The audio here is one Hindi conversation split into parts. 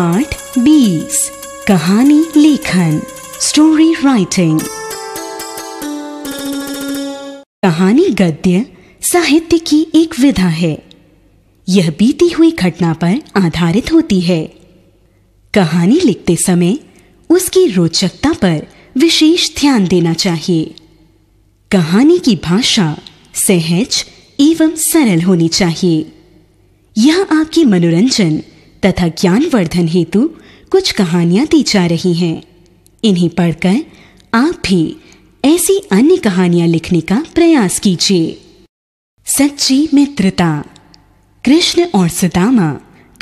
आठ बीस कहानी लेखन स्टोरी राइटिंग कहानी गद्य साहित्य की एक विधा है यह बीती हुई घटना पर आधारित होती है कहानी लिखते समय उसकी रोचकता पर विशेष ध्यान देना चाहिए कहानी की भाषा सहज एवं सरल होनी चाहिए यह आपके मनोरंजन तथा ज्ञानवर्धन हेतु कुछ कहानियां दी जा रही हैं इन्हें पढ़कर आप भी ऐसी अन्य कहानियां लिखने का प्रयास कीजिए सच्ची मित्रता कृष्ण और सुदामा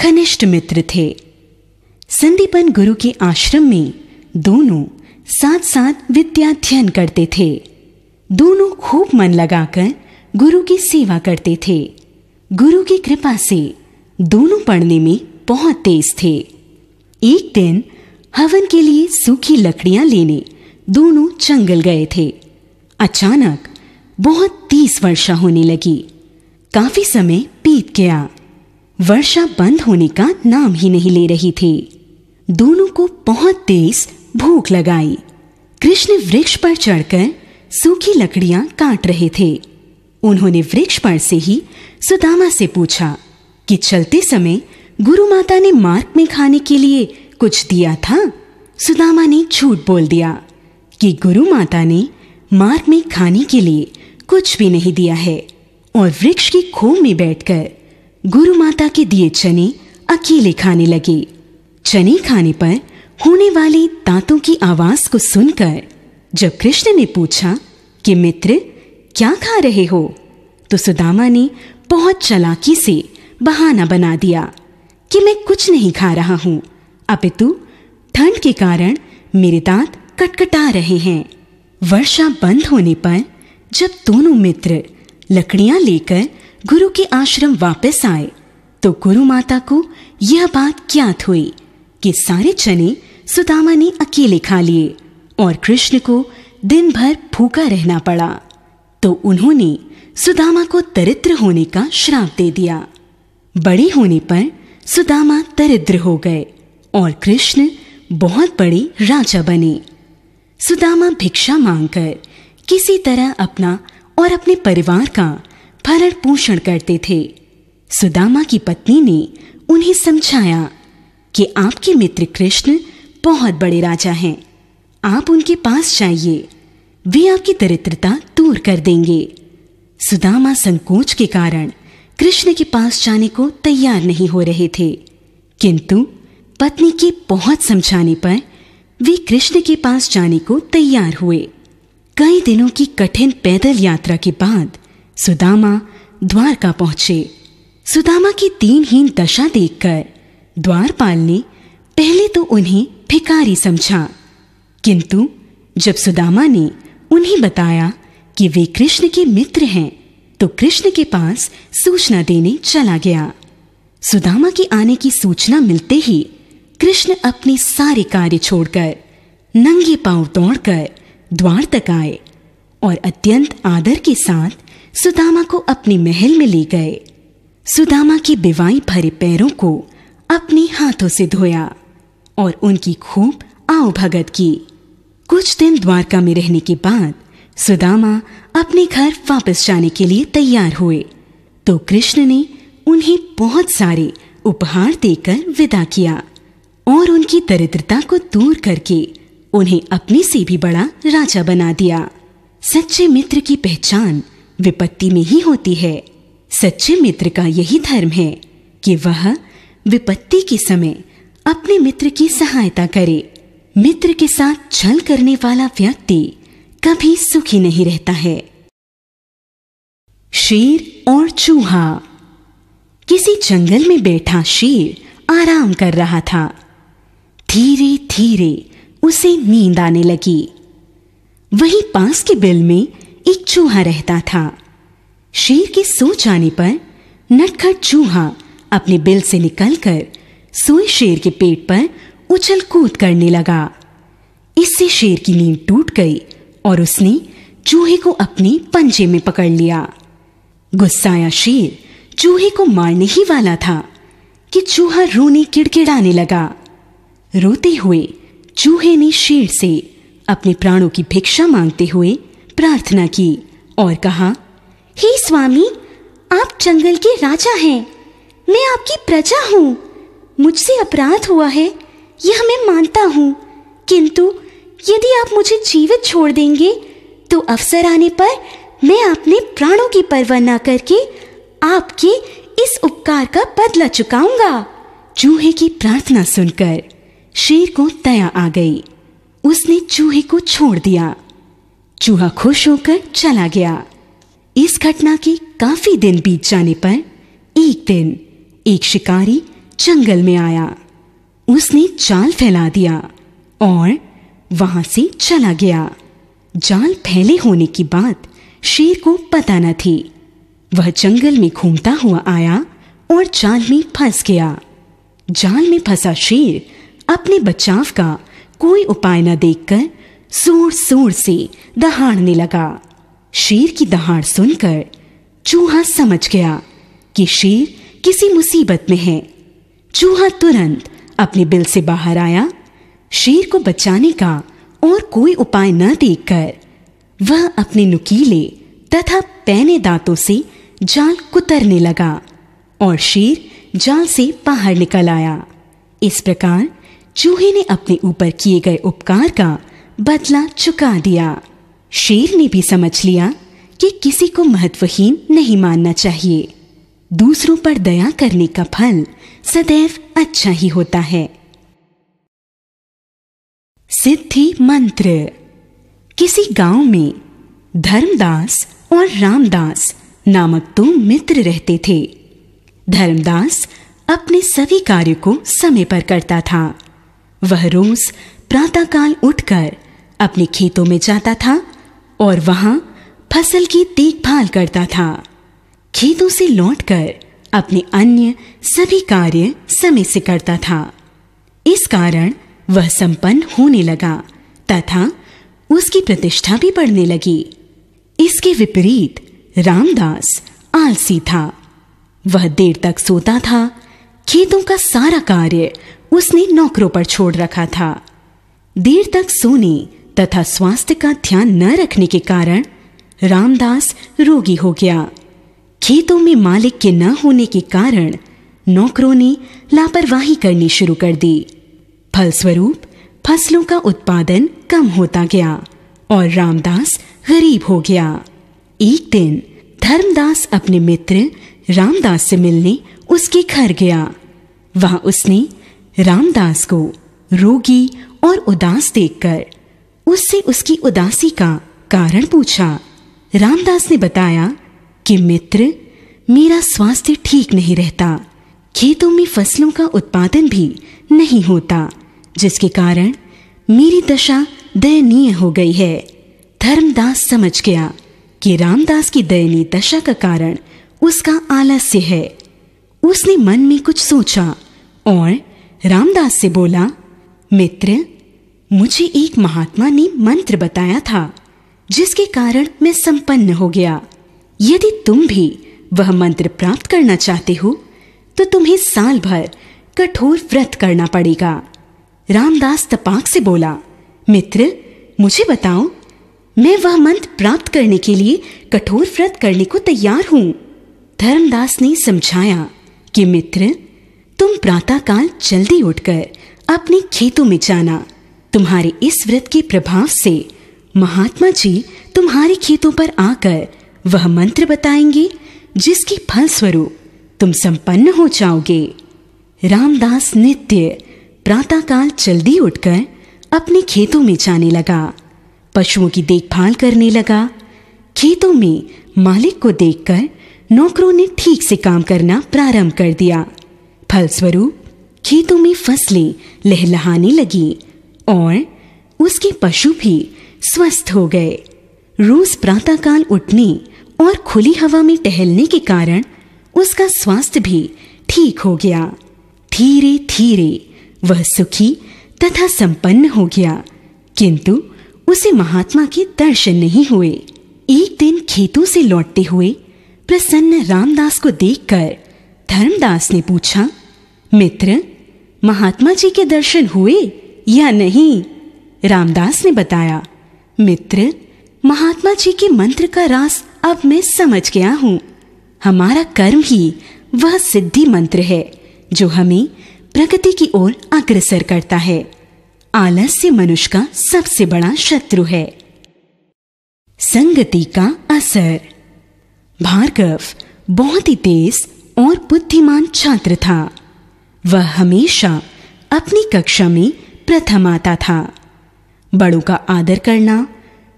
घनिष्ठ मित्र थे संदीपन गुरु के आश्रम में दोनों साथ साथ विद्याध्ययन करते थे दोनों खूब मन लगाकर गुरु की सेवा करते थे गुरु की कृपा से दोनों पढ़ने में बहुत तेज थे एक दिन हवन के लिए सूखी लकड़ियां लेने दोनों जंगल गए थे अचानक बहुत तेज वर्षा होने लगी काफी समय बीत गया वर्षा बंद होने का नाम ही नहीं ले रही थी दोनों को बहुत तेज भूख लगाई कृष्ण वृक्ष पर चढ़कर सूखी लकड़ियां काट रहे थे उन्होंने वृक्ष पर से ही सुदामा से पूछा कि चलते समय गुरु माता ने मार्ग में खाने के लिए कुछ दिया था सुदामा ने झूठ बोल दिया कि गुरु माता ने मार्ग में खाने के लिए कुछ भी नहीं दिया है और वृक्ष की खो में बैठकर गुरु माता के दिए चने अकेले खाने लगे चने खाने पर होने वाली दांतों की आवाज को सुनकर जब कृष्ण ने पूछा कि मित्र क्या खा रहे हो तो सुदामा ने बहुत चलाकी से बहाना बना दिया कि मैं कुछ नहीं खा रहा हूं अपितु ठंड के कारण मेरे दांत कटकटा रहे हैं वर्षा बंद होने पर जब दोनों मित्र लकड़ियां लेकर गुरु के आश्रम वापस आए तो गुरु माता को यह बात ज्ञात हुई कि सारे चने सुदामा ने अकेले खा लिए और कृष्ण को दिन भर भूखा रहना पड़ा तो उन्होंने सुदामा को दरिद्र होने का श्राप दे दिया बड़े होने पर सुदामा दरिद्र हो गए और कृष्ण बहुत बड़े राजा बने सुदामा भिक्षा मांगकर किसी तरह अपना और अपने परिवार का भरण पोषण करते थे सुदामा की पत्नी ने उन्हें समझाया कि आपके मित्र कृष्ण बहुत बड़े राजा हैं आप उनके पास जाइए वे आपकी दरिद्रता दूर कर देंगे सुदामा संकोच के कारण कृष्ण के पास जाने को तैयार नहीं हो रहे थे किंतु पत्नी की बहुत समझाने पर वे कृष्ण के पास जाने को तैयार हुए कई दिनों की कठिन पैदल यात्रा के बाद सुदामा द्वारका पहुंचे सुदामा की तीनहीन दशा देखकर द्वारपाल ने पहले तो उन्हें भिकारी समझा किंतु जब सुदामा ने उन्हें बताया कि वे कृष्ण के मित्र हैं तो कृष्ण के पास सूचना देने चला गया सुदामा के आने की सूचना मिलते ही कृष्ण अपने सारे कार्य छोड़कर नंगे पांव दौड़कर द्वार तक आए और अत्यंत आदर के साथ सुदामा को अपने महल में ले गए सुदामा के बिवाई भरे पैरों को अपने हाथों से धोया और उनकी खूब आओ भगत की कुछ दिन द्वारका में रहने के बाद सुदामा अपने घर वापस जाने के लिए तैयार हुए तो कृष्ण ने उन्हें बहुत सारे उपहार देकर विदा किया और उनकी दरिद्रता को दूर करके उन्हें अपने से भी बड़ा राजा बना दिया सच्चे मित्र की पहचान विपत्ति में ही होती है सच्चे मित्र का यही धर्म है कि वह विपत्ति के समय अपने मित्र की सहायता करे मित्र के साथ छल करने वाला व्यक्ति कभी सुखी नहीं रहता है शेर और चूहा किसी जंगल में बैठा शेर आराम कर रहा था धीरे धीरे उसे नींद आने लगी वहीं पास के बिल में एक चूहा रहता था शेर के सो जाने पर नटखट चूहा अपने बिल से निकलकर सोए शेर के पेट पर उछल कूद करने लगा इससे शेर की नींद टूट गई और उसने चूहे को अपने पंजे में पकड़ लिया गुस्साया शेर चूहे को मारने ही वाला था कि चूहा रोने किड़किड़ाने लगा रोते हुए चूहे ने शेर से अपने प्राणों की भिक्षा मांगते हुए प्रार्थना की और कहा हे hey, स्वामी आप जंगल के राजा हैं मैं आपकी प्रजा हूँ मुझसे अपराध हुआ है यह मैं मानता हूँ किंतु यदि आप मुझे जीवित छोड़ देंगे तो अवसर आने पर मैं अपने प्राणों की परवाह न करके आपके इस उपकार का बदला चुकाऊंगा चूहे की प्रार्थना सुनकर शेर को दया आ गई उसने चूहे को छोड़ दिया चूहा खुश होकर चला गया इस घटना के काफी दिन बीत जाने पर एक दिन एक शिकारी जंगल में आया उसने जाल फैला दिया और वहां से चला गया जाल फैले होने की बात शेर को पता न थी वह जंगल में घूमता हुआ आया और जाल में फंस गया जाल में फंसा शेर अपने बचाव का कोई उपाय न देखकर जोर जोर से दहाड़ने लगा शेर की दहाड़ सुनकर चूहा समझ गया कि शेर किसी मुसीबत में है चूहा तुरंत अपने बिल से बाहर आया शेर को बचाने का और कोई उपाय न देखकर वह अपने नुकीले तथा पैने दांतों से जाल कुतरने लगा और शेर जाल से बाहर निकल आया इस प्रकार चूहे ने अपने ऊपर किए गए उपकार का बदला चुका दिया शेर ने भी समझ लिया कि किसी को महत्वहीन नहीं मानना चाहिए दूसरों पर दया करने का फल सदैव अच्छा ही होता है सिद्धि मंत्र किसी गांव में धर्मदास और रामदास नामक दो मित्र रहते थे धर्मदास अपने सभी कार्य को समय पर करता था वह रोज प्रातःकाल उठकर अपने खेतों में जाता था और वहां फसल की देखभाल करता था खेतों से लौटकर अपने अन्य सभी कार्य समय से करता था इस कारण वह संपन्न होने लगा तथा उसकी प्रतिष्ठा भी बढ़ने लगी इसके विपरीत रामदास आलसी था वह देर तक सोता था खेतों का सारा कार्य उसने नौकरों पर छोड़ रखा था देर तक सोने तथा स्वास्थ्य का ध्यान न रखने के कारण रामदास रोगी हो गया खेतों में मालिक के न होने के कारण नौकरों ने लापरवाही करनी शुरू कर दी फलस्वरूप फसलों का उत्पादन कम होता गया और रामदास गरीब हो गया एक दिन धर्मदास अपने मित्र रामदास से मिलने उसके घर गया वहां उसने रामदास को रोगी और उदास देखकर उससे उसकी उदासी का कारण पूछा रामदास ने बताया कि मित्र मेरा स्वास्थ्य ठीक नहीं रहता खेतों में फसलों का उत्पादन भी नहीं होता जिसके कारण मेरी दशा दयनीय हो गई है धर्मदास समझ गया कि रामदास की दयनीय दशा का कारण उसका आलस्य है उसने मन में कुछ सोचा और रामदास से बोला मित्र मुझे एक महात्मा ने मंत्र बताया था जिसके कारण मैं संपन्न हो गया यदि तुम भी वह मंत्र प्राप्त करना चाहते हो तो तुम्हें साल भर कठोर व्रत करना पड़ेगा रामदास तपाक से बोला मित्र मुझे बताओ मैं वह मंत्र प्राप्त करने के लिए कठोर व्रत करने को तैयार हूं धर्मदास ने समझाया कि मित्र तुम प्रातःकाल जल्दी उठकर अपने खेतों में जाना तुम्हारे इस व्रत के प्रभाव से महात्मा जी तुम्हारे खेतों पर आकर वह मंत्र बताएंगे जिसकी फलस्वरूप तुम संपन्न हो जाओगे रामदास नित्य प्रातःकाल जल्दी उठकर अपने खेतों में जाने लगा पशुओं की देखभाल करने लगा खेतों में मालिक को देखकर नौकरों ने ठीक से काम करना प्रारंभ कर दिया फलस्वरूप खेतों में फसलें लहलहाने लगी और उसके पशु भी स्वस्थ हो गए रोज प्रातःकाल उठने और खुली हवा में टहलने के कारण उसका स्वास्थ्य भी ठीक हो गया धीरे धीरे वह सुखी तथा संपन्न हो गया किंतु उसे महात्मा के दर्शन नहीं हुए एक दिन खेतों से लौटते हुए प्रसन्न रामदास को देखकर धर्मदास ने पूछा मित्र महात्मा जी के दर्शन हुए या नहीं रामदास ने बताया मित्र महात्मा जी के मंत्र का रास अब मैं समझ गया हूँ हमारा कर्म ही वह सिद्धि मंत्र है जो हमें प्रगति की ओर अग्रसर करता है आलस्य मनुष्य का सबसे बड़ा शत्रु है संगति का असर भार्गव बहुत ही तेज और बुद्धिमान छात्र था वह हमेशा अपनी कक्षा में प्रथम आता था बड़ों का आदर करना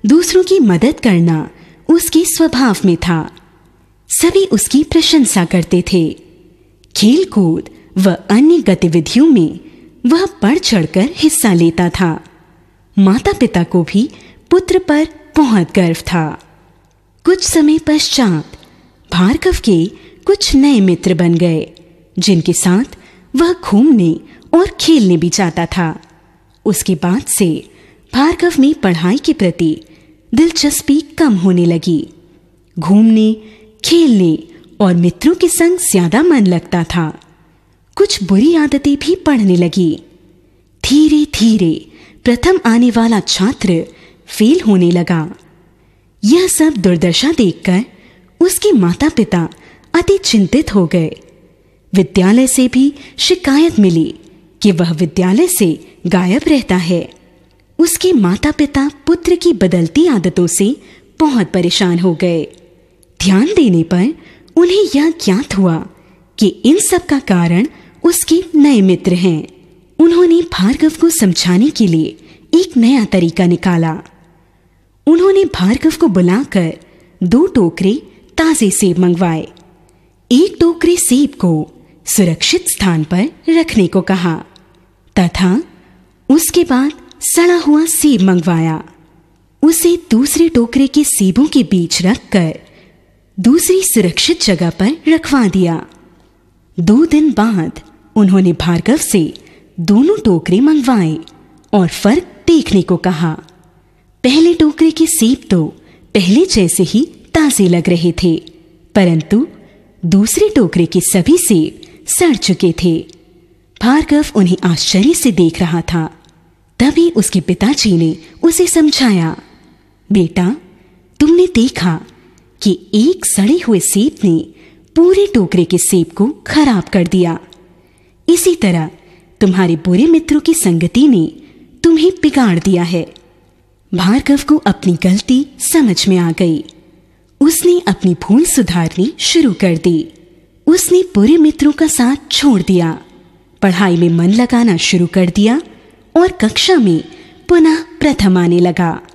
दूसरों की मदद करना उसके स्वभाव में था सभी उसकी प्रशंसा करते थे खेल कूद व अन्य गतिविधियों में वह बढ़ चढ़कर हिस्सा लेता था माता पिता को भी पुत्र पर बहुत गर्व था कुछ समय पश्चात भार्गव के कुछ नए मित्र बन गए जिनके साथ वह घूमने और खेलने भी जाता था उसके बाद से भार्गव में पढ़ाई के प्रति दिलचस्पी कम होने लगी घूमने खेलने और मित्रों के संग ज्यादा मन लगता था कुछ बुरी आदतें भी पढ़ने लगी धीरे धीरे प्रथम आने वाला छात्र फेल होने लगा यह सब दुर्दशा देखकर उसके माता पिता अति चिंतित हो गए विद्यालय से भी शिकायत मिली कि वह विद्यालय से गायब रहता है उसके माता पिता पुत्र की बदलती आदतों से बहुत परेशान हो गए ध्यान देने पर उन्हें यह ज्ञात हुआ कि इन सब का कारण उसके नए मित्र हैं उन्होंने भार्गव को समझाने के लिए एक नया तरीका निकाला उन्होंने भार्गव को बुलाकर दो टोकरे ताजे सेब मंगवाए एक टोकरे सेब को सुरक्षित स्थान पर रखने को कहा तथा उसके बाद सड़ा हुआ सेब मंगवाया उसे दूसरे टोकरे के सेबों के बीच रखकर दूसरी सुरक्षित जगह पर रखवा दिया दो दिन बाद उन्होंने भार्गव से दोनों टोकरे मंगवाए और फर्क देखने को कहा पहले टोकरे के सेब तो पहले जैसे ही ताजे लग रहे थे परंतु दूसरे टोकरे के सभी सेब सड़ चुके थे भार्गव उन्हें आश्चर्य से देख रहा था तभी उसके पिताजी ने उसे समझाया बेटा तुमने देखा कि एक सड़े हुए सेब ने पूरे टोकरे के सेब को खराब कर दिया इसी तरह तुम्हारे बुरे मित्रों की संगति ने तुम्हें बिगाड़ दिया है भार्गव को अपनी गलती समझ में आ गई उसने अपनी भूल सुधारनी शुरू कर दी उसने बुरे मित्रों का साथ छोड़ दिया पढ़ाई में मन लगाना शुरू कर दिया और कक्षा में पुनः प्रथम आने लगा